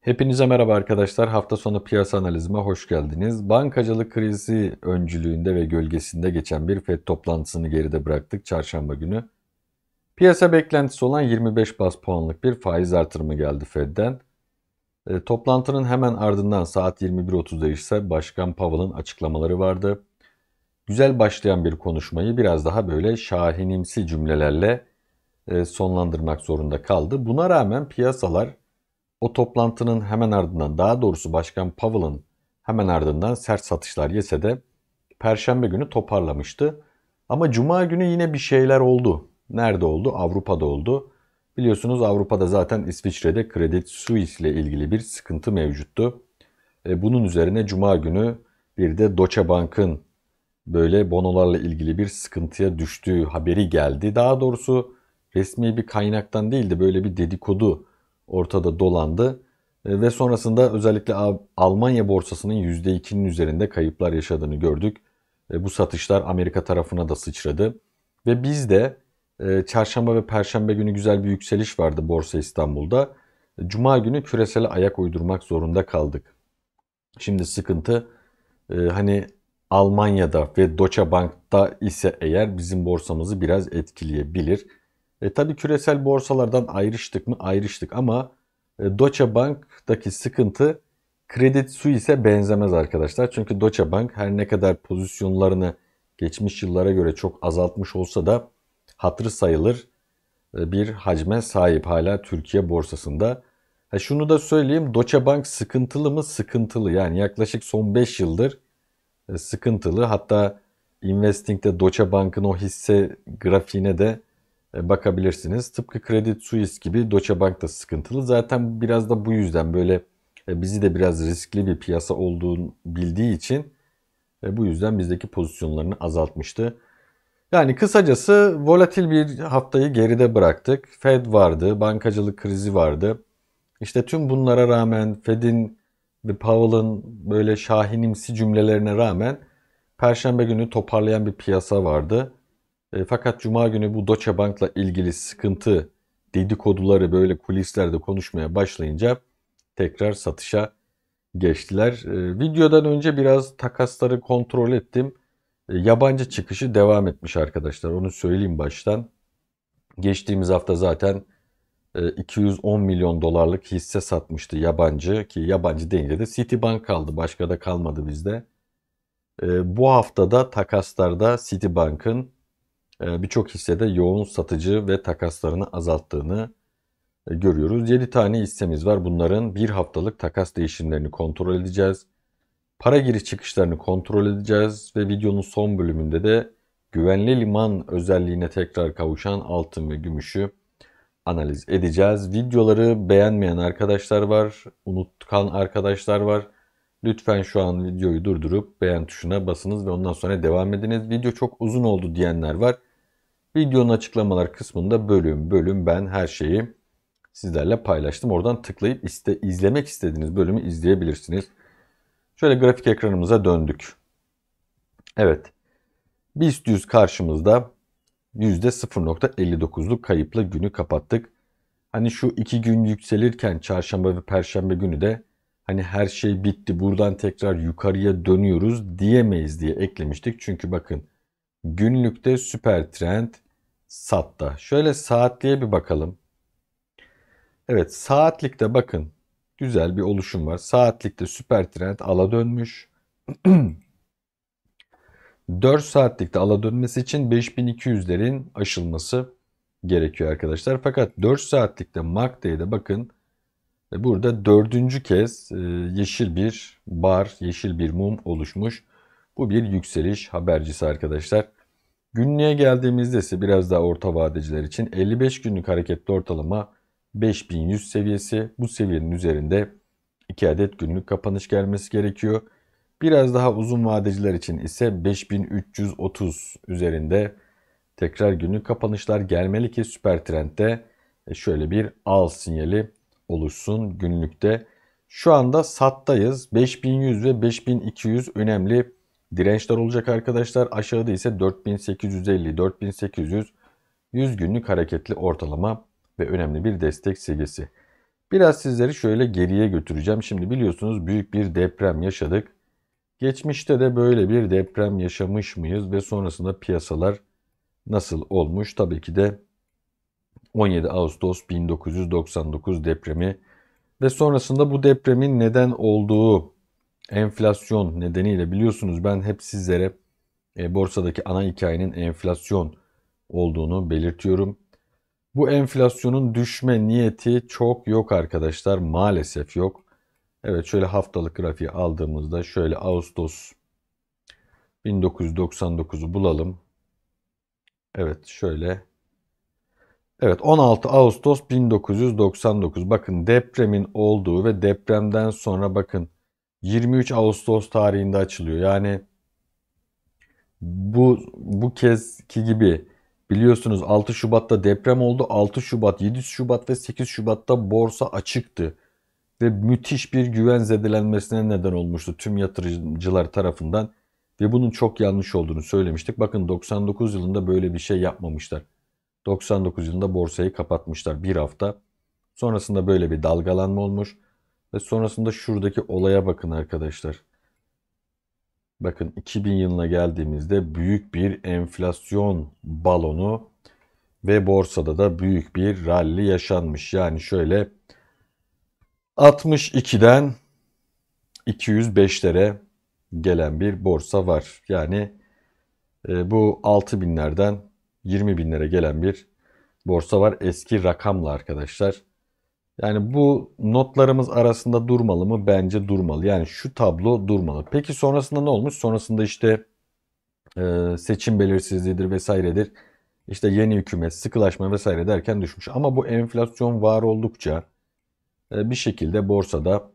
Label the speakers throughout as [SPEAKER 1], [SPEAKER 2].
[SPEAKER 1] Hepinize merhaba arkadaşlar. Hafta sonu piyasa analizime hoş geldiniz. Bankacılık krizi öncülüğünde ve gölgesinde geçen bir FED toplantısını geride bıraktık çarşamba günü. Piyasa beklentisi olan 25 bas puanlık bir faiz artırımı geldi Fed'den. E, toplantının hemen ardından saat 21.30'da ise Başkan Powell'ın açıklamaları vardı. Güzel başlayan bir konuşmayı biraz daha böyle şahinimsi cümlelerle e, sonlandırmak zorunda kaldı. Buna rağmen piyasalar o toplantının hemen ardından daha doğrusu Başkan Powell'ın hemen ardından sert satışlar yese de Perşembe günü toparlamıştı. Ama Cuma günü yine bir şeyler oldu. Nerede oldu? Avrupa'da oldu. Biliyorsunuz Avrupa'da zaten İsviçre'de Credit Suisse ile ilgili bir sıkıntı mevcuttu. E, bunun üzerine Cuma günü bir de Deutsche Bank'ın böyle bonolarla ilgili bir sıkıntıya düştüğü haberi geldi. Daha doğrusu resmi bir kaynaktan değil de böyle bir dedikodu ortada dolandı e, ve sonrasında özellikle Almanya borsasının %2'nin üzerinde kayıplar yaşadığını gördük. E, bu satışlar Amerika tarafına da sıçradı ve bizde e, çarşamba ve perşembe günü güzel bir yükseliş vardı Borsa İstanbul'da. Cuma günü küresele ayak uydurmak zorunda kaldık. Şimdi sıkıntı hani Almanya'da ve Deutsche Bank'ta ise eğer bizim borsamızı biraz etkileyebilir. E, tabii küresel borsalardan ayrıştık mı? Ayrıştık ama e, Deutsche Bank'daki sıkıntı Credit Suisse'e benzemez arkadaşlar. Çünkü Deutsche Bank her ne kadar pozisyonlarını geçmiş yıllara göre çok azaltmış olsa da hatırı sayılır e, bir hacme sahip hala Türkiye borsasında. Ha e, şunu da söyleyeyim Deutsche Bank sıkıntılı mı? Sıkıntılı yani yaklaşık son 5 yıldır e, sıkıntılı. Hatta Investing'de Deutsche Bank'ın o hisse grafiğine de e, bakabilirsiniz. Tıpkı Credit Suisse gibi Deutsche Bank da sıkıntılı. Zaten biraz da bu yüzden böyle e, bizi de biraz riskli bir piyasa olduğunu bildiği için e, bu yüzden bizdeki pozisyonlarını azaltmıştı. Yani kısacası volatil bir haftayı geride bıraktık. Fed vardı, bankacılık krizi vardı. İşte tüm bunlara rağmen Fed'in ve Powell'ın böyle şahinimsi cümlelerine rağmen Perşembe günü toparlayan bir piyasa vardı. E, fakat Cuma günü bu Deutsche Bank'la ilgili sıkıntı dedikoduları böyle kulislerde konuşmaya başlayınca tekrar satışa geçtiler. E, videodan önce biraz takasları kontrol ettim. E, yabancı çıkışı devam etmiş arkadaşlar. Onu söyleyeyim baştan. Geçtiğimiz hafta zaten 210 e, milyon dolarlık hisse satmıştı yabancı ki yabancı deyince de Citibank kaldı başka da kalmadı bizde. E, bu haftada takaslarda Citibank'ın ee, birçok hissede yoğun satıcı ve takaslarını azalttığını e, görüyoruz. 7 tane hissemiz var. Bunların bir haftalık takas değişimlerini kontrol edeceğiz. Para giriş çıkışlarını kontrol edeceğiz ve videonun son bölümünde de güvenli liman özelliğine tekrar kavuşan altın ve gümüşü analiz edeceğiz. Videoları beğenmeyen arkadaşlar var, unutkan arkadaşlar var. Lütfen şu an videoyu durdurup beğen tuşuna basınız ve ondan sonra devam ediniz. Video çok uzun oldu diyenler var. Videonun açıklamalar kısmında bölüm bölüm ben her şeyi sizlerle paylaştım. Oradan tıklayıp iste, izlemek istediğiniz bölümü izleyebilirsiniz. Şöyle grafik ekranımıza döndük. Evet. BIST 100 karşımızda %0.59'luk kayıpla günü kapattık. Hani şu iki gün yükselirken çarşamba ve perşembe günü de hani her şey bitti buradan tekrar yukarıya dönüyoruz diyemeyiz diye eklemiştik. Çünkü bakın günlükte süper trend satta. Şöyle saatliğe bir bakalım. Evet saatlikte bakın güzel bir oluşum var. Saatlikte süper trend ala dönmüş. 4 saatlikte ala dönmesi için 5200'lerin aşılması gerekiyor arkadaşlar. Fakat 4 saatlikte Mark bakın burada dördüncü kez e, yeşil bir bar, yeşil bir mum oluşmuş. Bu bir yükseliş habercisi arkadaşlar. Günlüğe geldiğimizde ise biraz daha orta vadeciler için 55 günlük hareketli ortalama 5100 seviyesi. Bu seviyenin üzerinde 2 adet günlük kapanış gelmesi gerekiyor. Biraz daha uzun vadeciler için ise 5330 üzerinde tekrar günlük kapanışlar gelmeli ki süper trendde e, şöyle bir al sinyali oluşsun günlükte. Şu anda sattayız. 5100 ve 5200 önemli dirençler olacak arkadaşlar. Aşağıda ise 4850, 4800, 100 günlük hareketli ortalama ve önemli bir destek seviyesi. Biraz sizleri şöyle geriye götüreceğim. Şimdi biliyorsunuz büyük bir deprem yaşadık. Geçmişte de böyle bir deprem yaşamış mıyız ve sonrasında piyasalar nasıl olmuş? Tabii ki de 17 Ağustos 1999 depremi ve sonrasında bu depremin neden olduğu enflasyon nedeniyle biliyorsunuz ben hep sizlere e, borsadaki ana hikayenin enflasyon olduğunu belirtiyorum. Bu enflasyonun düşme niyeti çok yok arkadaşlar. Maalesef yok. Evet şöyle haftalık grafiği aldığımızda şöyle Ağustos 1999'u bulalım. Evet şöyle. Evet 16 Ağustos 1999. Bakın depremin olduğu ve depremden sonra bakın 23 Ağustos tarihinde açılıyor. Yani bu bu kezki gibi biliyorsunuz 6 Şubat'ta deprem oldu. 6 Şubat, 7 Şubat ve 8 Şubat'ta borsa açıktı ve müthiş bir güven zedelenmesine neden olmuştu tüm yatırımcılar tarafından ve bunun çok yanlış olduğunu söylemiştik. Bakın 99 yılında böyle bir şey yapmamışlar. 99 yılında borsayı kapatmışlar bir hafta. Sonrasında böyle bir dalgalanma olmuş. Ve sonrasında şuradaki olaya bakın arkadaşlar. Bakın 2000 yılına geldiğimizde büyük bir enflasyon balonu ve borsada da büyük bir rally yaşanmış. Yani şöyle 62'den 205'lere gelen bir borsa var. Yani e, bu 6000'lerden 20.000'lere gelen bir borsa var. Eski rakamla arkadaşlar. Yani bu notlarımız arasında durmalı mı? Bence durmalı. Yani şu tablo durmalı. Peki sonrasında ne olmuş? Sonrasında işte e, seçim belirsizliğidir vesairedir. İşte yeni hükümet, sıkılaşma vesaire derken düşmüş. Ama bu enflasyon var oldukça e, bir şekilde borsada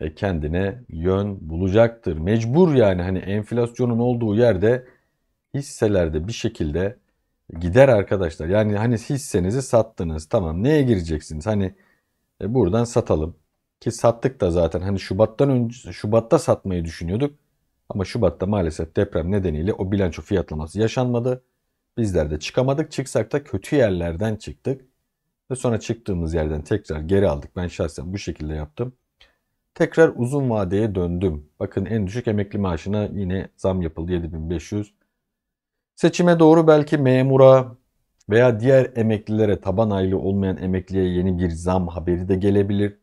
[SPEAKER 1] e, kendine yön bulacaktır. Mecbur yani hani enflasyonun olduğu yerde hisselerde bir şekilde gider arkadaşlar. Yani hani hissenizi sattınız. Tamam neye gireceksiniz? Hani e buradan satalım. Ki sattık da zaten hani Şubat'tan önce Şubat'ta satmayı düşünüyorduk. Ama Şubat'ta maalesef deprem nedeniyle o bilanço fiyatlaması yaşanmadı. Bizler de çıkamadık. Çıksak da kötü yerlerden çıktık. Ve sonra çıktığımız yerden tekrar geri aldık. Ben şahsen bu şekilde yaptım. Tekrar uzun vadeye döndüm. Bakın en düşük emekli maaşına yine zam yapıldı 7500. Seçime doğru belki memura, veya diğer emeklilere taban aylı olmayan emekliye yeni bir zam haberi de gelebilir.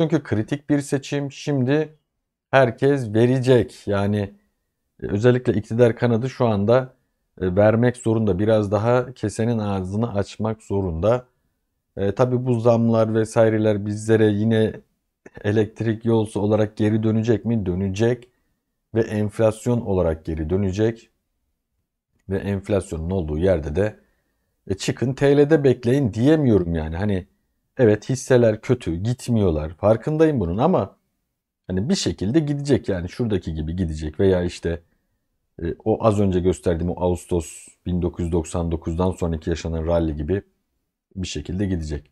[SPEAKER 1] Çünkü kritik bir seçim şimdi herkes verecek. Yani e, özellikle iktidar kanadı şu anda e, vermek zorunda. Biraz daha kesenin ağzını açmak zorunda. E, Tabi bu zamlar vesaireler bizlere yine elektrik yolsu olarak geri dönecek mi? Dönecek ve enflasyon olarak geri dönecek. Ve enflasyonun olduğu yerde de e çıkın TL'de bekleyin diyemiyorum yani. Hani evet hisseler kötü, gitmiyorlar. Farkındayım bunun ama hani bir şekilde gidecek yani şuradaki gibi gidecek veya işte e, o az önce gösterdiğim o Ağustos 1999'dan sonraki yaşanan rally gibi bir şekilde gidecek.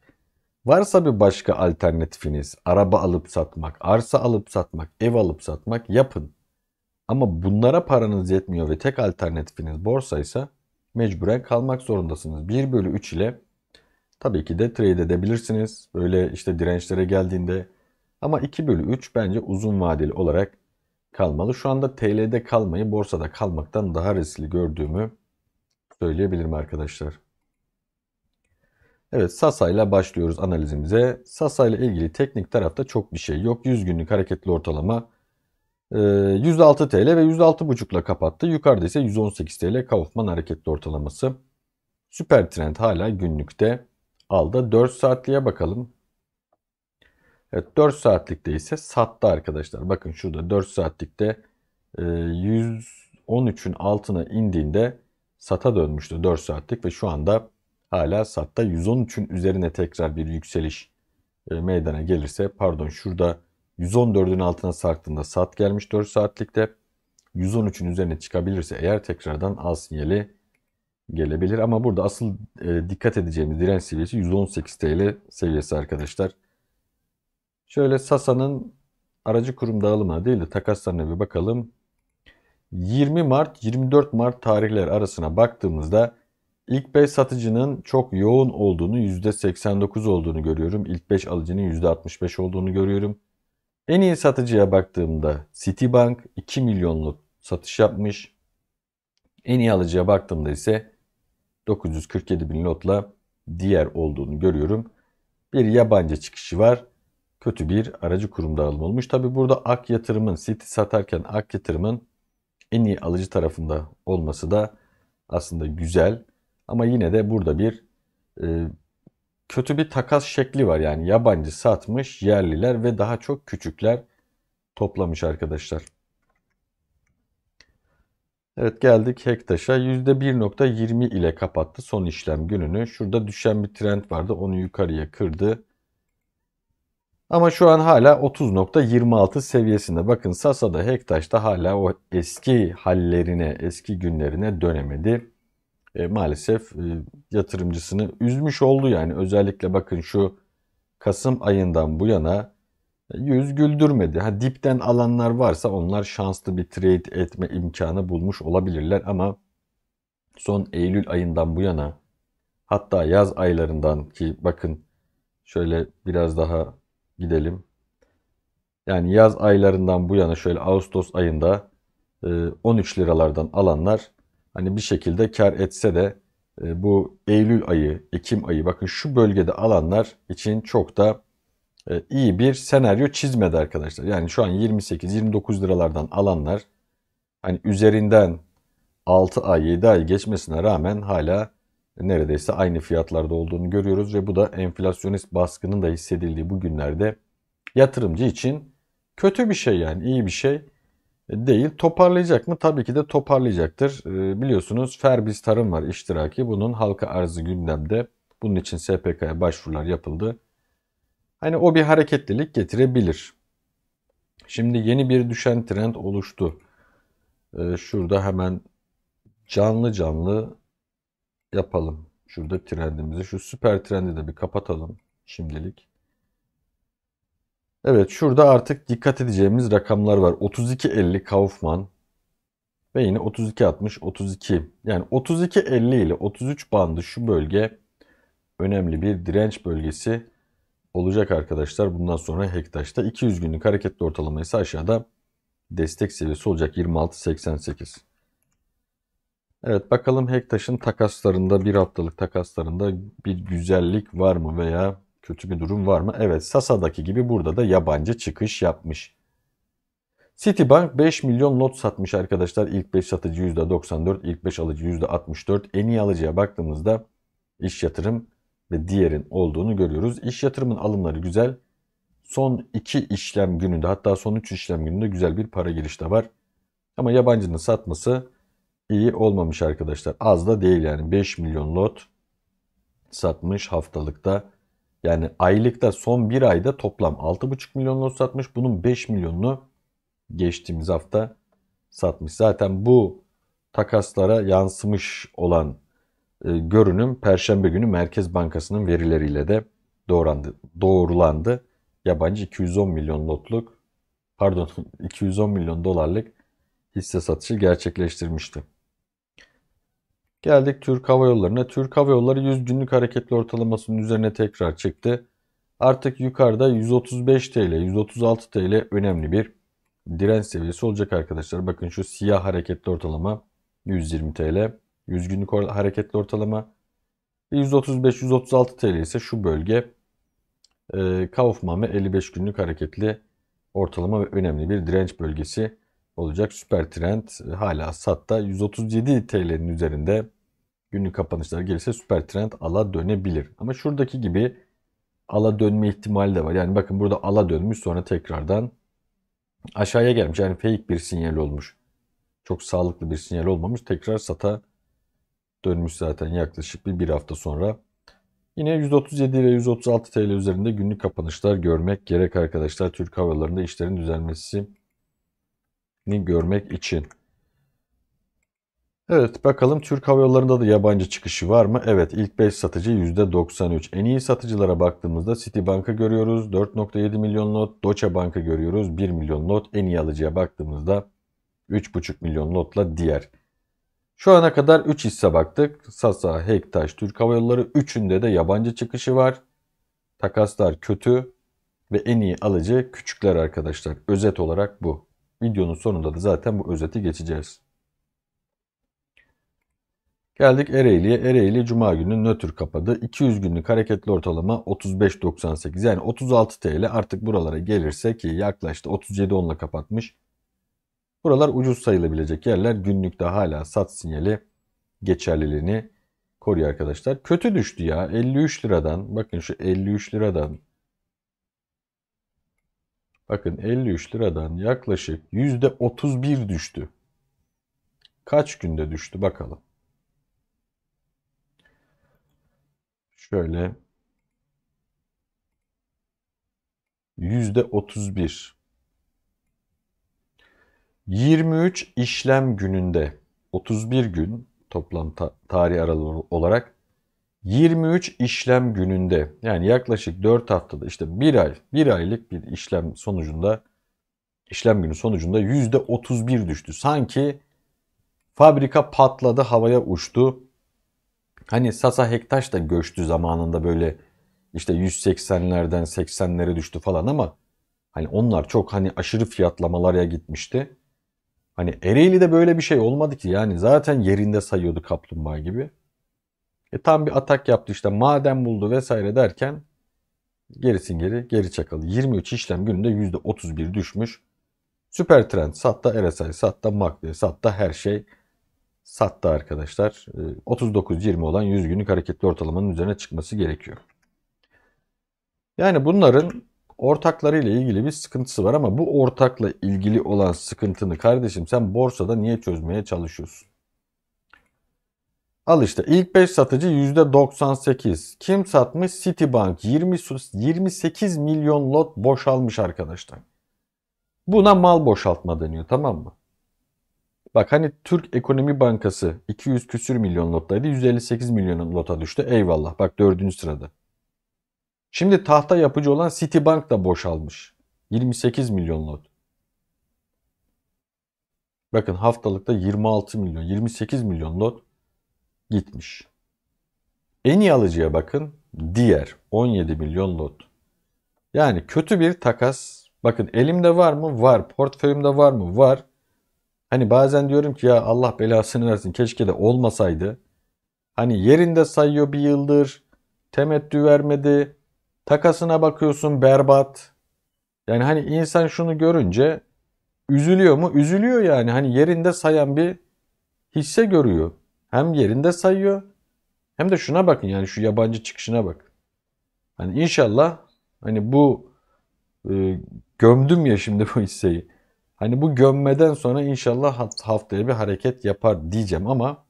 [SPEAKER 1] Varsa bir başka alternatifiniz, araba alıp satmak, arsa alıp satmak, ev alıp satmak yapın. Ama bunlara paranız yetmiyor ve tek alternatifiniz borsaysa mecburen kalmak zorundasınız. 1 bölü 3 ile tabii ki de trade edebilirsiniz. Böyle işte dirençlere geldiğinde ama 2 bölü 3 bence uzun vadeli olarak kalmalı. Şu anda TL'de kalmayı borsada kalmaktan daha riskli gördüğümü söyleyebilirim arkadaşlar. Evet Sasa ile başlıyoruz analizimize. Sasa ile ilgili teknik tarafta çok bir şey yok. 100 günlük hareketli ortalama 106 ee, TL ve 106,5 ile kapattı. Yukarıda ise 118 TL Kaufman hareketli ortalaması. Süper trend hala günlükte alda. 4 saatliğe bakalım. Evet 4 saatlikte ise sattı arkadaşlar. Bakın şurada 4 saatlikte 113'ün e, altına indiğinde sata dönmüştü 4 saatlik ve şu anda hala satta 113'ün üzerine tekrar bir yükseliş e, meydana gelirse pardon şurada 114'ün altına sarktığında sat gelmiş 4 saatlikte. 113'ün üzerine çıkabilirse eğer tekrardan al sinyali gelebilir. Ama burada asıl e, dikkat edeceğimiz direnç seviyesi 118 TL seviyesi arkadaşlar. Şöyle Sasa'nın aracı kurum dağılımına değil de takaslarına bir bakalım. 20 Mart 24 Mart tarihler arasına baktığımızda ilk 5 satıcının çok yoğun olduğunu %89 olduğunu görüyorum. İlk 5 alıcının %65 olduğunu görüyorum. En iyi satıcıya baktığımda Citibank 2 milyonluk satış yapmış. En iyi alıcıya baktığımda ise 947 bin lotla diğer olduğunu görüyorum. Bir yabancı çıkışı var. Kötü bir aracı kurumda alım olmuş. Tabi burada Ak Yatırım'ın, City satarken Ak Yatırım'ın en iyi alıcı tarafında olması da aslında güzel. Ama yine de burada bir e, kötü bir takas şekli var. Yani yabancı satmış, yerliler ve daha çok küçükler toplamış arkadaşlar. Evet geldik Hektaş'a. %1.20 ile kapattı son işlem gününü. Şurada düşen bir trend vardı. Onu yukarıya kırdı. Ama şu an hala 30.26 seviyesinde. Bakın Sasa'da Hektaş'ta hala o eski hallerine, eski günlerine dönemedi e, maalesef e, yatırımcısını üzmüş oldu yani. Özellikle bakın şu Kasım ayından bu yana e, yüz güldürmedi. Ha dipten alanlar varsa onlar şanslı bir trade etme imkanı bulmuş olabilirler ama son Eylül ayından bu yana hatta yaz aylarından ki bakın şöyle biraz daha gidelim. Yani yaz aylarından bu yana şöyle Ağustos ayında 13 e, liralardan alanlar hani bir şekilde kar etse de e, bu Eylül ayı, Ekim ayı bakın şu bölgede alanlar için çok da e, iyi bir senaryo çizmedi arkadaşlar. Yani şu an 28-29 liralardan alanlar hani üzerinden 6 ay 7 ay geçmesine rağmen hala neredeyse aynı fiyatlarda olduğunu görüyoruz ve bu da enflasyonist baskının da hissedildiği bu günlerde yatırımcı için kötü bir şey yani iyi bir şey değil. Toparlayacak mı? Tabii ki de toparlayacaktır. Ee, biliyorsunuz Ferbis Tarım var iştiraki. Bunun halka arzı gündemde. Bunun için SPK'ya başvurular yapıldı. Hani o bir hareketlilik getirebilir. Şimdi yeni bir düşen trend oluştu. Ee, şurada hemen canlı canlı yapalım. Şurada trendimizi. Şu süper trendi de bir kapatalım şimdilik. Evet şurada artık dikkat edeceğimiz rakamlar var. 32.50 Kaufman ve yine 32.60 32. Yani 32.50 ile 33 bandı şu bölge önemli bir direnç bölgesi olacak arkadaşlar. Bundan sonra Hektaş'ta 200 günlük hareketli ortalama ise aşağıda destek seviyesi olacak 26.88. Evet bakalım Hektaş'ın takaslarında bir haftalık takaslarında bir güzellik var mı veya Kötü bir durum var mı? Evet Sasa'daki gibi burada da yabancı çıkış yapmış. Citibank 5 milyon not satmış arkadaşlar. İlk 5 satıcı %94, ilk 5 alıcı %64. En iyi alıcıya baktığımızda iş yatırım ve diğerin olduğunu görüyoruz. İş yatırımın alımları güzel. Son 2 işlem gününde hatta son 3 işlem gününde güzel bir para girişte var. Ama yabancının satması iyi olmamış arkadaşlar. Az da değil yani 5 milyon lot satmış haftalıkta. Yani aylıkta son bir ayda toplam 6,5 milyon lot satmış. Bunun 5 milyonunu geçtiğimiz hafta satmış. Zaten bu takaslara yansımış olan e, görünüm Perşembe günü Merkez Bankası'nın verileriyle de doğrandı, doğrulandı. Yabancı 210 milyon lotluk pardon 210 milyon dolarlık hisse satışı gerçekleştirmişti. Geldik Türk Hava Yolları'na. Türk Hava Yolları 100 günlük hareketli ortalamasının üzerine tekrar çıktı. Artık yukarıda 135 TL, 136 TL önemli bir direnç seviyesi olacak arkadaşlar. Bakın şu siyah hareketli ortalama 120 TL. 100 günlük hareketli ortalama 135-136 TL ise şu bölge Kaufman ve 55 günlük hareketli ortalama ve önemli bir direnç bölgesi olacak. Süper Trend e, hala satta 137 TL'nin üzerinde günlük kapanışlar gelirse Süper Trend ala dönebilir. Ama şuradaki gibi ala dönme ihtimali de var. Yani bakın burada ala dönmüş sonra tekrardan aşağıya gelmiş. Yani fake bir sinyal olmuş. Çok sağlıklı bir sinyal olmamış. Tekrar sata dönmüş zaten yaklaşık bir, bir hafta sonra. Yine 137 ve 136 TL üzerinde günlük kapanışlar görmek gerek arkadaşlar. Türk Hava Yolları'nda işlerin düzelmesi ni görmek için. Evet bakalım Türk Hava Yolları'nda da yabancı çıkışı var mı? Evet ilk 5 satıcı %93. En iyi satıcılara baktığımızda Citibank'ı görüyoruz 4.7 milyon not, Deutsche Bank'ı görüyoruz 1 milyon not. En iyi alıcıya baktığımızda 3.5 milyon notla diğer. Şu ana kadar 3 hisse baktık. Sasa, Hektaş, Türk Hava Yolları 3'ünde de yabancı çıkışı var. Takaslar kötü ve en iyi alıcı küçükler arkadaşlar. Özet olarak bu. Videonun sonunda da zaten bu özeti geçeceğiz. Geldik Ereğli'ye. Ereğli Cuma günü nötr kapadı. 200 günlük hareketli ortalama 35.98 yani 36 TL artık buralara gelirse ki yaklaştı 37 onla kapatmış. Buralar ucuz sayılabilecek yerler. Günlükte hala sat sinyali geçerliliğini koruyor arkadaşlar. Kötü düştü ya 53 liradan bakın şu 53 liradan Bakın 53 liradan yaklaşık %31 düştü. Kaç günde düştü bakalım. Şöyle %31. 23 işlem gününde 31 gün toplam ta tarih aralığı olarak 23 işlem gününde yani yaklaşık 4 haftada işte 1 ay 1 aylık bir işlem sonucunda işlem günü sonucunda %31 düştü. Sanki fabrika patladı havaya uçtu. Hani Sasa Hektaş da göçtü zamanında böyle işte 180'lerden 80'lere düştü falan ama hani onlar çok hani aşırı fiyatlamalara gitmişti. Hani Ereğli'de böyle bir şey olmadı ki yani zaten yerinde sayıyordu kaplumbağa gibi. E, tam bir atak yaptı işte maden buldu vesaire derken gerisin geri geri çakalı. 23 işlem gününde %31 düşmüş. Süper trend sattı RSI, sattı MACD, sattı her şey sattı arkadaşlar. 39-20 e, olan 100 günlük hareketli ortalamanın üzerine çıkması gerekiyor. Yani bunların ortaklarıyla ilgili bir sıkıntısı var ama bu ortakla ilgili olan sıkıntını kardeşim sen borsada niye çözmeye çalışıyorsun? Al işte ilk 5 satıcı %98. Kim satmış? Citibank 20, 28 milyon lot boşalmış arkadaşlar. Buna mal boşaltma deniyor tamam mı? Bak hani Türk Ekonomi Bankası 200 küsür milyon lottaydı 158 milyon lota düştü eyvallah bak 4. sırada. Şimdi tahta yapıcı olan Citibank da boşalmış 28 milyon lot. Bakın haftalıkta 26 milyon 28 milyon lot gitmiş. En iyi alıcıya bakın diğer 17 milyon lot. Yani kötü bir takas. Bakın elimde var mı? Var. Portföyümde var mı? Var. Hani bazen diyorum ki ya Allah belasını versin keşke de olmasaydı. Hani yerinde sayıyor bir yıldır. Temettü vermedi. Takasına bakıyorsun berbat. Yani hani insan şunu görünce üzülüyor mu? Üzülüyor yani. Hani yerinde sayan bir hisse görüyor hem yerinde sayıyor hem de şuna bakın yani şu yabancı çıkışına bak. Hani inşallah hani bu e, gömdüm ya şimdi bu hisseyi. Hani bu gömmeden sonra inşallah haftaya bir hareket yapar diyeceğim ama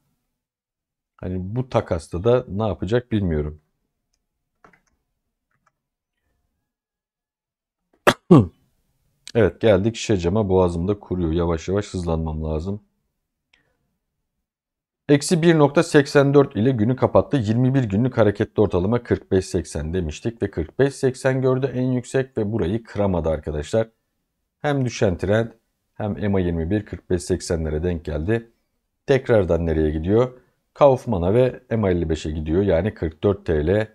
[SPEAKER 1] hani bu takasta da ne yapacak bilmiyorum. evet geldik şişe cama boğazımda kuruyor. Yavaş yavaş hızlanmam lazım. Eksi 1.84 ile günü kapattı. 21 günlük hareketli ortalama 45.80 demiştik ve 45.80 gördü en yüksek ve burayı kıramadı arkadaşlar. Hem düşen trend hem EMA 21 45.80'lere denk geldi. Tekrardan nereye gidiyor? Kaufman'a ve EMA 55'e gidiyor. Yani 44 TL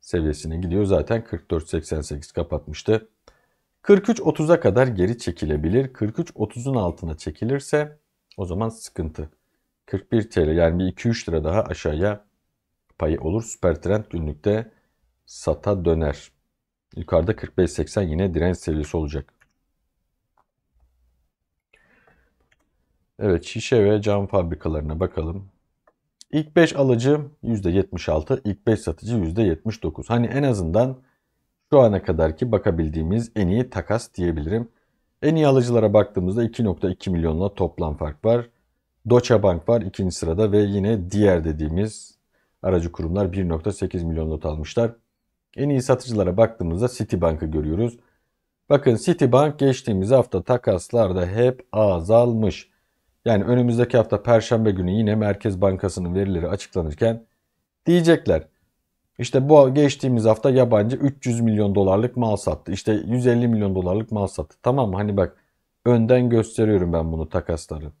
[SPEAKER 1] seviyesine gidiyor. Zaten 44.88 kapatmıştı. 43.30'a kadar geri çekilebilir. 43.30'un altına çekilirse o zaman sıkıntı. 41 TL yani bir 2-3 lira daha aşağıya payı olur. Süper trend günlükte sata döner. Yukarıda 45-80 yine direnç seviyesi olacak. Evet şişe ve cam fabrikalarına bakalım. İlk 5 alıcı %76, ilk 5 satıcı %79. Hani en azından şu ana kadarki bakabildiğimiz en iyi takas diyebilirim. En iyi alıcılara baktığımızda 2.2 milyonla toplam fark var. Deutsche Bank var ikinci sırada ve yine diğer dediğimiz aracı kurumlar 1.8 milyon lot almışlar. En iyi satıcılara baktığımızda Citibank'ı görüyoruz. Bakın Citibank geçtiğimiz hafta takaslarda hep azalmış. Yani önümüzdeki hafta Perşembe günü yine Merkez Bankası'nın verileri açıklanırken diyecekler. İşte bu geçtiğimiz hafta yabancı 300 milyon dolarlık mal sattı. İşte 150 milyon dolarlık mal sattı. Tamam mı? Hani bak önden gösteriyorum ben bunu takasları.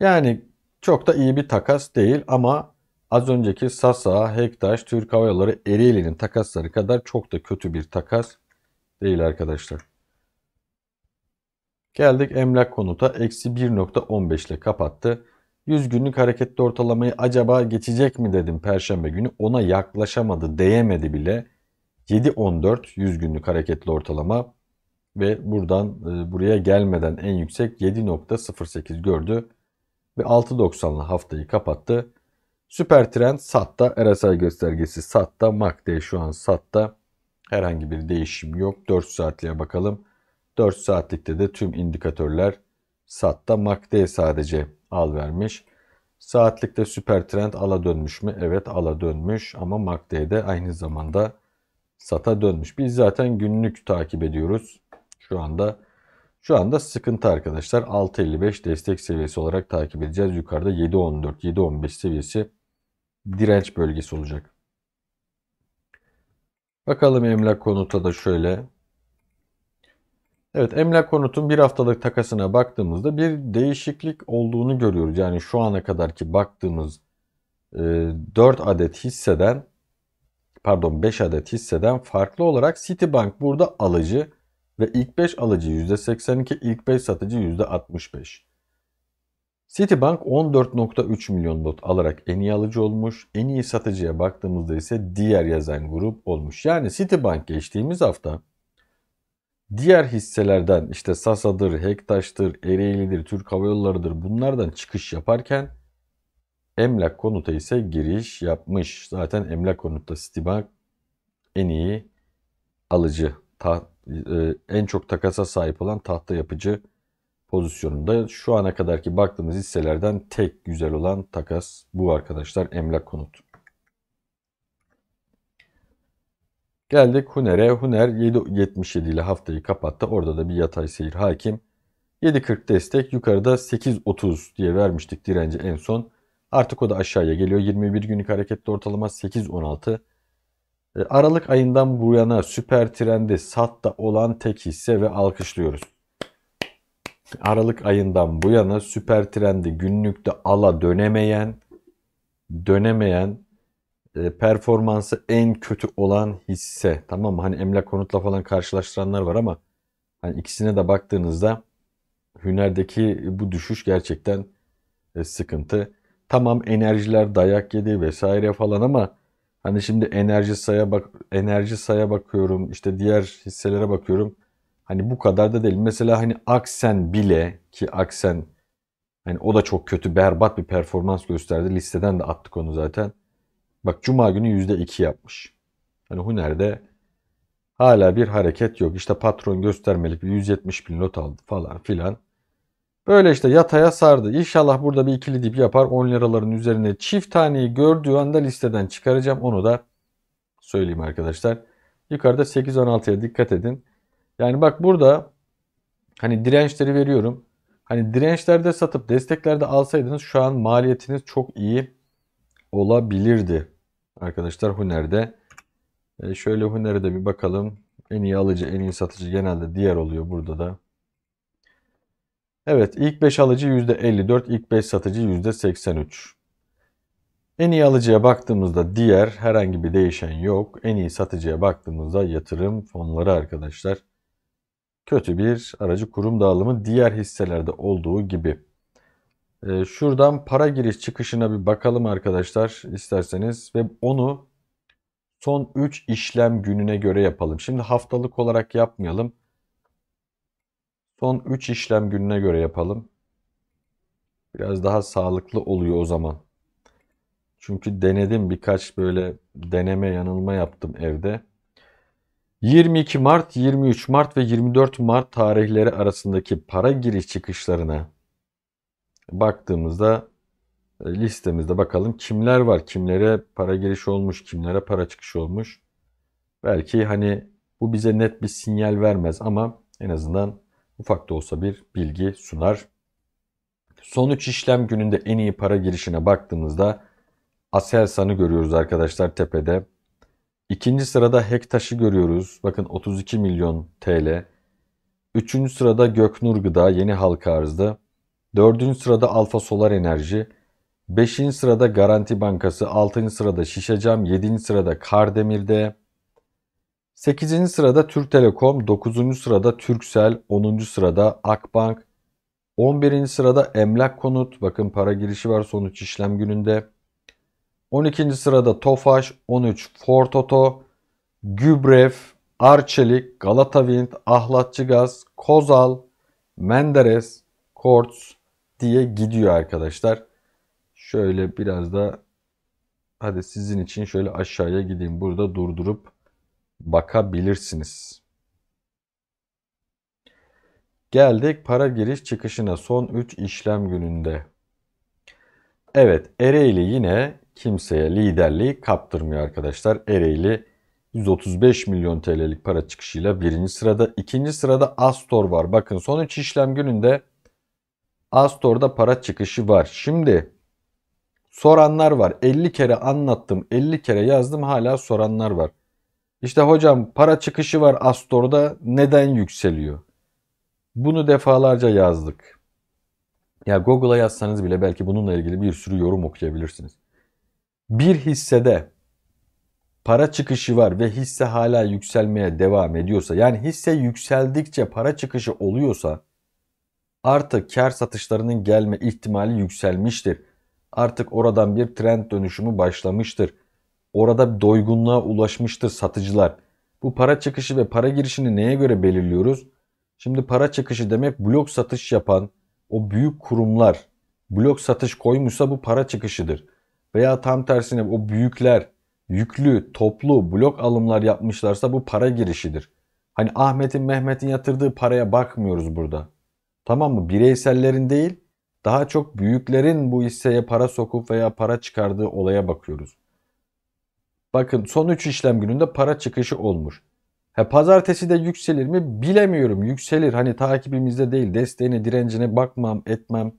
[SPEAKER 1] Yani çok da iyi bir takas değil ama az önceki Sasa, Hektaş, Türk Hava Yolları, Ereğli'nin takasları kadar çok da kötü bir takas değil arkadaşlar. Geldik emlak konuta. Eksi 1.15 ile kapattı. 100 günlük hareketli ortalamayı acaba geçecek mi dedim perşembe günü. Ona yaklaşamadı, değemedi bile. 7.14 100 günlük hareketli ortalama ve buradan e, buraya gelmeden en yüksek 7.08 gördü ve 6.90'la haftayı kapattı. Süper Trend SAT'ta, RSI göstergesi SAT'ta, MACD şu an SAT'ta. Herhangi bir değişim yok. 4 saatliğe bakalım. 4 saatlikte de tüm indikatörler SAT'ta, MACD sadece al vermiş. Saatlikte süper trend ala dönmüş mü? Evet ala dönmüş ama MACD de aynı zamanda sata dönmüş. Biz zaten günlük takip ediyoruz. Şu anda şu anda sıkıntı arkadaşlar. 6.55 destek seviyesi olarak takip edeceğiz. Yukarıda 7.14, 7.15 seviyesi direnç bölgesi olacak. Bakalım emlak konuta da şöyle. Evet emlak konutun bir haftalık takasına baktığımızda bir değişiklik olduğunu görüyoruz. Yani şu ana kadarki baktığımız 4 e, adet hisseden pardon 5 adet hisseden farklı olarak Citibank burada alıcı ve ilk 5 alıcı %82, ilk 5 satıcı %65. Citibank 14.3 milyon lot alarak en iyi alıcı olmuş. En iyi satıcıya baktığımızda ise diğer yazan grup olmuş. Yani Citibank geçtiğimiz hafta diğer hisselerden işte Sasa'dır, Hektaş'tır, Ereğli'dir, Türk Hava Yolları'dır bunlardan çıkış yaparken Emlak Konut'a ise giriş yapmış. Zaten Emlak Konut'ta Citibank en iyi alıcı ta, e, en çok takasa sahip olan tahta yapıcı pozisyonunda. Şu ana kadarki baktığımız hisselerden tek güzel olan takas bu arkadaşlar emlak konut. Geldik Huner'e. Huner 7.77 ile haftayı kapattı. Orada da bir yatay seyir hakim. 7.40 destek. Yukarıda 8.30 diye vermiştik direnci en son. Artık o da aşağıya geliyor. 21 günlük hareketli ortalama 8.16. Ee, Aralık ayından bu yana süper trendi satta olan tek hisse ve alkışlıyoruz. Aralık ayından bu yana süper trendi günlükte ala dönemeyen, dönemeyen, e, performansı en kötü olan hisse. Tamam mı? Hani emlak konutla falan karşılaştıranlar var ama hani ikisine de baktığınızda Hüner'deki bu düşüş gerçekten e, sıkıntı. Tamam enerjiler dayak yedi vesaire falan ama Hani şimdi enerji saya bak enerji saya bakıyorum işte diğer hisselere bakıyorum. Hani bu kadar da değil. Mesela hani Aksen bile ki Aksen hani o da çok kötü berbat bir performans gösterdi. Listeden de attık onu zaten. Bak cuma günü %2 yapmış. Hani Huner'de hala bir hareket yok. İşte patron göstermelik bir 170 bin lot aldı falan filan. Böyle işte yataya sardı. İnşallah burada bir ikili dip yapar. 10 liraların üzerine çift taneyi gördüğü anda listeden çıkaracağım. Onu da söyleyeyim arkadaşlar. Yukarıda 8-16'ya dikkat edin. Yani bak burada hani dirençleri veriyorum. Hani dirençlerde satıp desteklerde alsaydınız şu an maliyetiniz çok iyi olabilirdi. Arkadaşlar Huner'de. E şöyle Huner'e de bir bakalım. En iyi alıcı, en iyi satıcı genelde diğer oluyor burada da. Evet ilk 5 alıcı %54, ilk 5 satıcı %83. En iyi alıcıya baktığımızda diğer herhangi bir değişen yok. En iyi satıcıya baktığımızda yatırım fonları arkadaşlar. Kötü bir aracı kurum dağılımı diğer hisselerde olduğu gibi. Ee, şuradan para giriş çıkışına bir bakalım arkadaşlar isterseniz ve onu son 3 işlem gününe göre yapalım. Şimdi haftalık olarak yapmayalım. Son 3 işlem gününe göre yapalım. Biraz daha sağlıklı oluyor o zaman. Çünkü denedim birkaç böyle deneme yanılma yaptım evde. 22 Mart, 23 Mart ve 24 Mart tarihleri arasındaki para giriş çıkışlarına baktığımızda e, listemizde bakalım kimler var, kimlere para giriş olmuş, kimlere para çıkış olmuş. Belki hani bu bize net bir sinyal vermez ama en azından ufak da olsa bir bilgi sunar. Son 3 işlem gününde en iyi para girişine baktığımızda Aselsan'ı görüyoruz arkadaşlar tepede. İkinci sırada Hektaş'ı görüyoruz. Bakın 32 milyon TL. Üçüncü sırada Göknur Gıda yeni halka arzda. Dördüncü sırada Alfa Solar Enerji. Beşinci sırada Garanti Bankası. Altıncı sırada Şişecam. Yedinci sırada Kardemir'de. 8. sırada Türk Telekom, 9. sırada Türksel, 10. sırada Akbank, 11. sırada Emlak Konut. Bakın para girişi var sonuç işlem gününde. 12. sırada Tofaş, 13 Ford Oto, Gübref, Arçelik, Galatavind, Ahlatçı Gaz, Kozal, Menderes, Korts diye gidiyor arkadaşlar. Şöyle biraz da hadi sizin için şöyle aşağıya gideyim. Burada durdurup bakabilirsiniz. Geldik para giriş çıkışına son 3 işlem gününde. Evet Ereğli yine kimseye liderliği kaptırmıyor arkadaşlar. Ereğli 135 milyon TL'lik para çıkışıyla birinci sırada. ikinci sırada Astor var. Bakın son 3 işlem gününde Astor'da para çıkışı var. Şimdi soranlar var. 50 kere anlattım, 50 kere yazdım hala soranlar var. İşte hocam para çıkışı var Astor'da neden yükseliyor? Bunu defalarca yazdık. Ya Google'a yazsanız bile belki bununla ilgili bir sürü yorum okuyabilirsiniz. Bir hissede para çıkışı var ve hisse hala yükselmeye devam ediyorsa yani hisse yükseldikçe para çıkışı oluyorsa artık kar satışlarının gelme ihtimali yükselmiştir. Artık oradan bir trend dönüşümü başlamıştır. Orada doygunluğa ulaşmıştır satıcılar. Bu para çıkışı ve para girişini neye göre belirliyoruz? Şimdi para çıkışı demek blok satış yapan o büyük kurumlar blok satış koymuşsa bu para çıkışıdır. Veya tam tersine o büyükler yüklü, toplu blok alımlar yapmışlarsa bu para girişidir. Hani Ahmet'in Mehmet'in yatırdığı paraya bakmıyoruz burada. Tamam mı? Bireysellerin değil, daha çok büyüklerin bu hisseye para sokup veya para çıkardığı olaya bakıyoruz. Bakın son 3 işlem gününde para çıkışı olmuş. Ha, pazartesi de yükselir mi? Bilemiyorum. Yükselir. Hani takibimizde değil. Desteğine, direncine bakmam, etmem.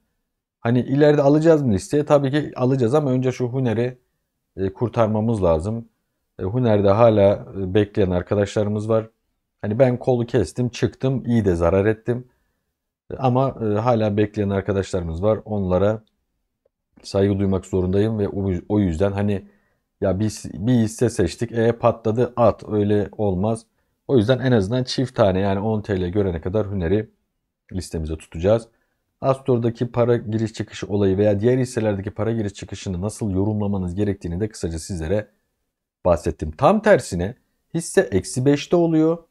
[SPEAKER 1] Hani ileride alacağız mı listeye? Tabii ki alacağız ama önce şu Huner'i e, kurtarmamız lazım. E, Huner'de hala e, bekleyen arkadaşlarımız var. Hani ben kolu kestim, çıktım, iyi de zarar ettim. E, ama e, hala bekleyen arkadaşlarımız var. Onlara saygı duymak zorundayım ve o, o yüzden hani ya bir, bir hisse seçtik. E patladı at öyle olmaz. O yüzden en azından çift tane yani 10 TL görene kadar hüneri listemize tutacağız. Astor'daki para giriş çıkışı olayı veya diğer hisselerdeki para giriş çıkışını nasıl yorumlamanız gerektiğini de kısaca sizlere bahsettim. Tam tersine hisse eksi 5'te oluyor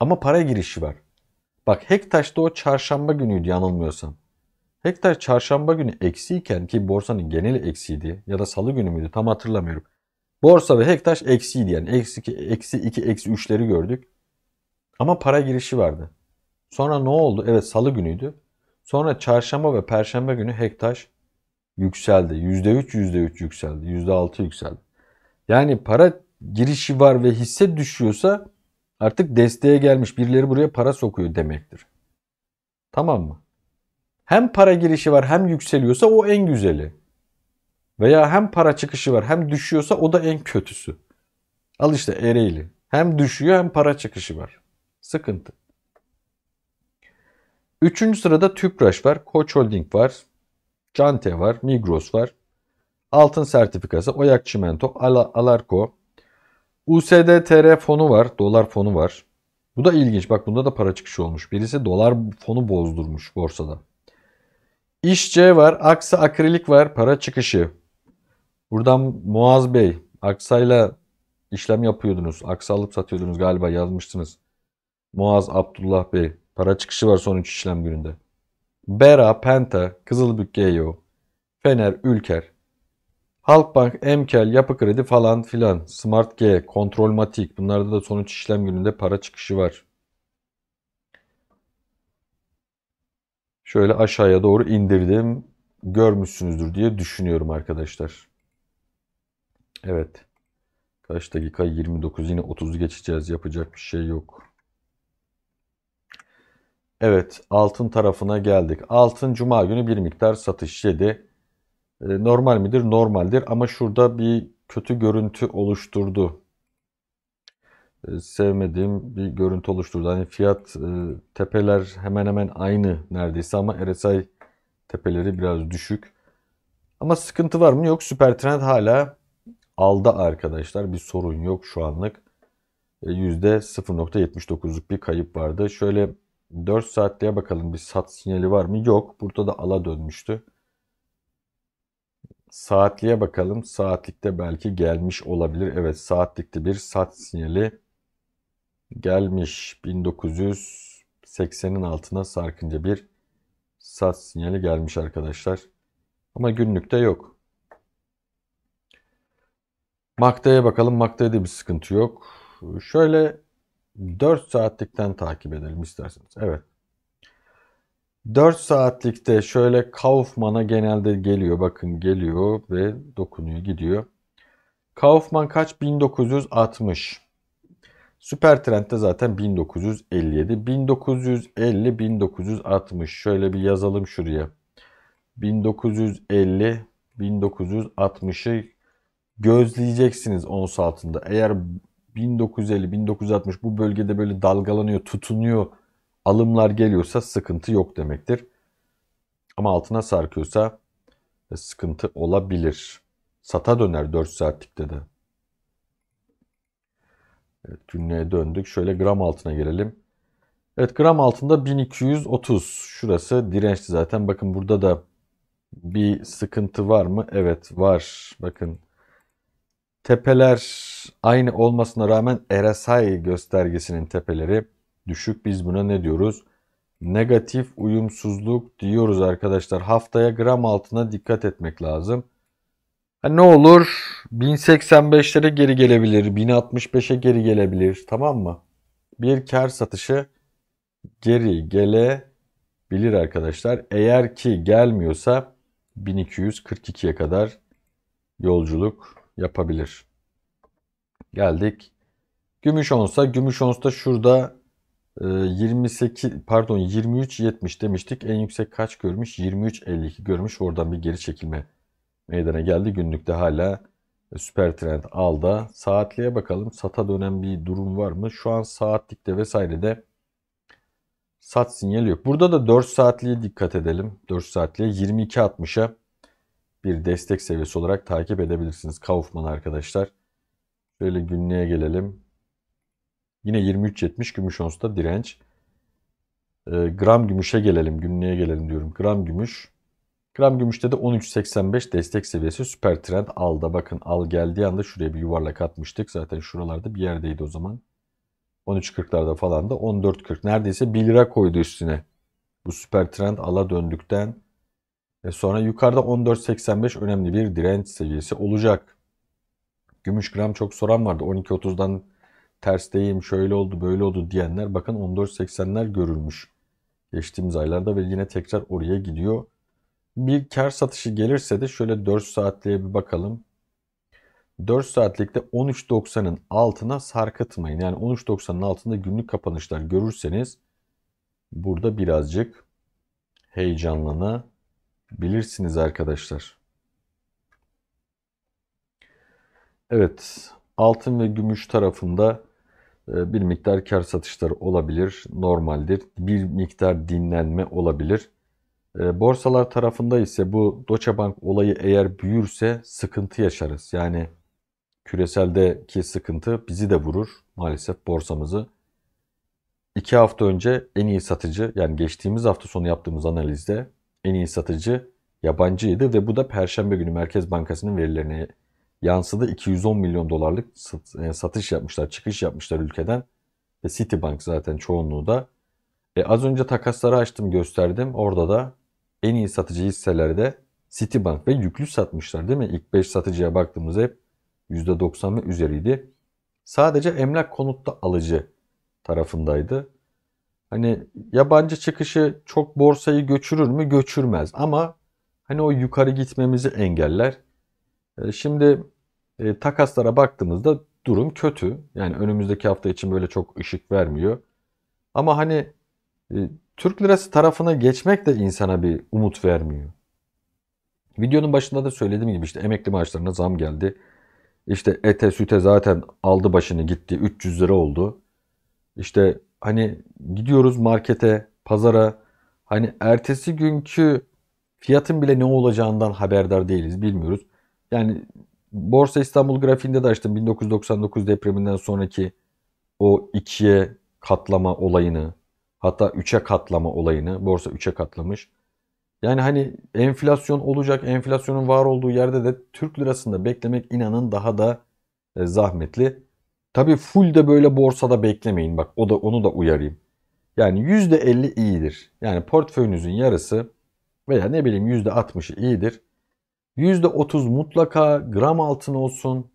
[SPEAKER 1] ama para girişi var. Bak Hektaş'ta o çarşamba günüydü yanılmıyorsam. Hektar çarşamba günü eksiyken ki borsanın geneli eksiydi ya da salı günü müydü tam hatırlamıyorum. Borsa ve hektar eksiydi yani eksi 2, eksi 2, eksi 3'leri gördük. Ama para girişi vardı. Sonra ne oldu? Evet salı günüydü. Sonra çarşamba ve perşembe günü hektar yükseldi. %3, %3 yükseldi. %6 yükseldi. Yani para girişi var ve hisse düşüyorsa artık desteğe gelmiş. Birileri buraya para sokuyor demektir. Tamam mı? hem para girişi var hem yükseliyorsa o en güzeli. Veya hem para çıkışı var hem düşüyorsa o da en kötüsü. Al işte Ereğli. Hem düşüyor hem para çıkışı var. Sıkıntı. Üçüncü sırada Tüpraş var, Koç Holding var, Cante var, Migros var. Altın sertifikası, Oyak Çimento, Al Alarko, USD TR fonu var, dolar fonu var. Bu da ilginç. Bak bunda da para çıkışı olmuş. Birisi dolar fonu bozdurmuş borsada. İş C var. Aksa akrilik var. Para çıkışı. Buradan Muaz Bey. Aksayla işlem yapıyordunuz. Aksa alıp satıyordunuz galiba yazmıştınız. Muaz Abdullah Bey. Para çıkışı var son 3 işlem gününde. Bera, Penta, Kızılbük GEO, Fener, Ülker, Halkbank, Emkel, Yapı Kredi falan filan, Smart G, Kontrolmatik bunlarda da son sonuç işlem gününde para çıkışı var. şöyle aşağıya doğru indirdim. Görmüşsünüzdür diye düşünüyorum arkadaşlar. Evet. Kaç dakika? 29. Yine 30 geçeceğiz. Yapacak bir şey yok. Evet. Altın tarafına geldik. Altın cuma günü bir miktar satış yedi. Ee, normal midir? Normaldir ama şurada bir kötü görüntü oluşturdu. E, sevmediğim bir görüntü oluşturdu. Hani fiyat e, tepeler hemen hemen aynı neredeyse ama RSI tepeleri biraz düşük. Ama sıkıntı var mı? Yok. Süper Trend hala alda arkadaşlar. Bir sorun yok şu anlık. %0.79'luk e, bir kayıp vardı. Şöyle 4 saatliğe bakalım bir sat sinyali var mı? Yok. Burada da ala dönmüştü. Saatliğe bakalım. Saatlikte belki gelmiş olabilir. Evet saatlikte bir sat sinyali gelmiş 1980'in altına sarkınca bir sat sinyali gelmiş arkadaşlar. Ama günlükte yok. Makta'ya bakalım. Makta'ya da bir sıkıntı yok. Şöyle 4 saatlikten takip edelim isterseniz. Evet. 4 saatlikte şöyle Kaufman'a genelde geliyor. Bakın geliyor ve dokunuyor gidiyor. Kaufman kaç? 1960. Süper de zaten 1957. 1950 1960 şöyle bir yazalım şuraya. 1950 1960'ı gözleyeceksiniz ons altında. Eğer 1950 1960 bu bölgede böyle dalgalanıyor, tutunuyor, alımlar geliyorsa sıkıntı yok demektir. Ama altına sarkıyorsa e, sıkıntı olabilir. Sata döner 4 saatlikte de. Evet günlüğe döndük. Şöyle gram altına gelelim. Evet gram altında 1230. Şurası dirençti zaten. Bakın burada da bir sıkıntı var mı? Evet var. Bakın tepeler aynı olmasına rağmen RSI göstergesinin tepeleri düşük. Biz buna ne diyoruz? Negatif uyumsuzluk diyoruz arkadaşlar. Haftaya gram altına dikkat etmek lazım. Yani ne olur 1085'lere geri gelebilir, 1065'e geri gelebilir tamam mı? Bir kar satışı geri gelebilir arkadaşlar. Eğer ki gelmiyorsa 1242'ye kadar yolculuk yapabilir. Geldik. Gümüş onsa gümüş onsta şurada 28 e, pardon 23.70 demiştik. En yüksek kaç görmüş? 23.52 görmüş. Oradan bir geri çekilme meydana geldi. Günlükte hala süper trend alda. Saatliğe bakalım. Sata dönen bir durum var mı? Şu an saatlikte vesairede sat sinyali yok. Burada da 4 saatliğe dikkat edelim. 4 saatliğe 22.60'a bir destek seviyesi olarak takip edebilirsiniz Kaufman arkadaşlar. Şöyle günlüğe gelelim. Yine 23.70 gümüş onsta direnç. E, gram gümüşe gelelim, günlüğe gelelim diyorum. Gram gümüş Gram gümüşte de 13.85 destek seviyesi süper trend alda. Bakın al geldiği anda şuraya bir yuvarlak atmıştık. Zaten şuralarda bir yerdeydi o zaman. 13.40'larda falan da 14.40 neredeyse 1 lira koydu üstüne. Bu süper trend ala döndükten e sonra yukarıda 14.85 önemli bir direnç seviyesi olacak. Gümüş gram çok soran vardı. 12.30'dan tersteyim şöyle oldu böyle oldu diyenler bakın 14.80'ler görülmüş. Geçtiğimiz aylarda ve yine tekrar oraya gidiyor. Bir kar satışı gelirse de şöyle 4 saatliğe bir bakalım. 4 saatlikte 13.90'ın altına sarkıtmayın. Yani 13.90'ın altında günlük kapanışlar görürseniz burada birazcık heyecanlanabilirsiniz arkadaşlar. Evet altın ve gümüş tarafında e, bir miktar kar satışları olabilir, normaldir. Bir miktar dinlenme olabilir. Ee, borsalar tarafında ise bu Deutsche Bank olayı eğer büyürse sıkıntı yaşarız. Yani küreseldeki sıkıntı bizi de vurur maalesef borsamızı. İki hafta önce en iyi satıcı yani geçtiğimiz hafta sonu yaptığımız analizde en iyi satıcı yabancıydı ve bu da Perşembe günü Merkez Bankası'nın verilerine yansıdı. 210 milyon dolarlık e, satış yapmışlar, çıkış yapmışlar ülkeden ve Citibank zaten çoğunluğu da. E az önce takasları açtım gösterdim. Orada da en iyi satıcı hisseleri hisselerde Citibank ve yüklü satmışlar değil mi? İlk 5 satıcıya baktığımızda hep %90 üzeriydi. Sadece emlak konutta alıcı tarafındaydı. Hani yabancı çıkışı çok borsayı göçürür mü? Göçürmez ama hani o yukarı gitmemizi engeller. E, şimdi e, takaslara baktığımızda durum kötü. Yani önümüzdeki hafta için böyle çok ışık vermiyor. Ama hani ee, Türk lirası tarafına geçmek de insana bir umut vermiyor. Videonun başında da söylediğim gibi işte emekli maaşlarına zam geldi. İşte ete süte zaten aldı başını gitti 300 lira oldu. İşte hani gidiyoruz markete, pazara hani ertesi günkü fiyatın bile ne olacağından haberdar değiliz bilmiyoruz. Yani Borsa İstanbul grafiğinde de açtım 1999 depreminden sonraki o ikiye katlama olayını Hatta 3'e katlama olayını borsa 3'e katlamış. Yani hani enflasyon olacak, enflasyonun var olduğu yerde de Türk lirasında beklemek inanın daha da e, zahmetli. Tabii full de böyle borsada beklemeyin. Bak o da onu da uyarayım. Yani %50 iyidir. Yani portföyünüzün yarısı veya ne bileyim %60'ı iyidir. %30 mutlaka gram altın olsun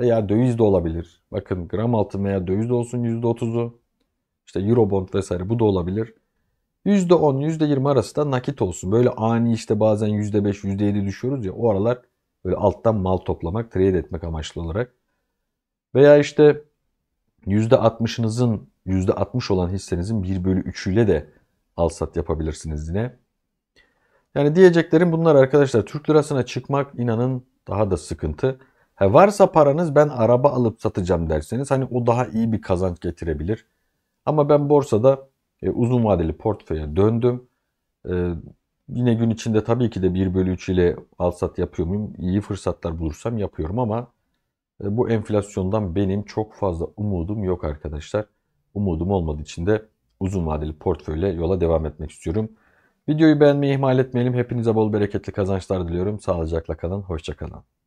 [SPEAKER 1] veya döviz de olabilir. Bakın gram altın veya döviz de olsun %30'u işte Eurobond vesaire bu da olabilir. %10, %20 arası da nakit olsun. Böyle ani işte bazen %5, %7 düşüyoruz ya o aralar böyle alttan mal toplamak, trade etmek amaçlı olarak. Veya işte %60'ınızın, %60 olan hissenizin 1 bölü 3'üyle de al sat yapabilirsiniz yine. Yani diyeceklerim bunlar arkadaşlar. Türk lirasına çıkmak inanın daha da sıkıntı. Ha varsa paranız ben araba alıp satacağım derseniz hani o daha iyi bir kazanç getirebilir. Ama ben borsada e, uzun vadeli portföye döndüm. E, yine gün içinde tabii ki de 1 bölü 3 ile alsat yapıyor muyum? İyi fırsatlar bulursam yapıyorum ama e, bu enflasyondan benim çok fazla umudum yok arkadaşlar. Umudum olmadığı için de uzun vadeli portföyle yola devam etmek istiyorum. Videoyu beğenmeyi ihmal etmeyelim. Hepinize bol bereketli kazançlar diliyorum. Sağlıcakla kalın. Hoşçakalın.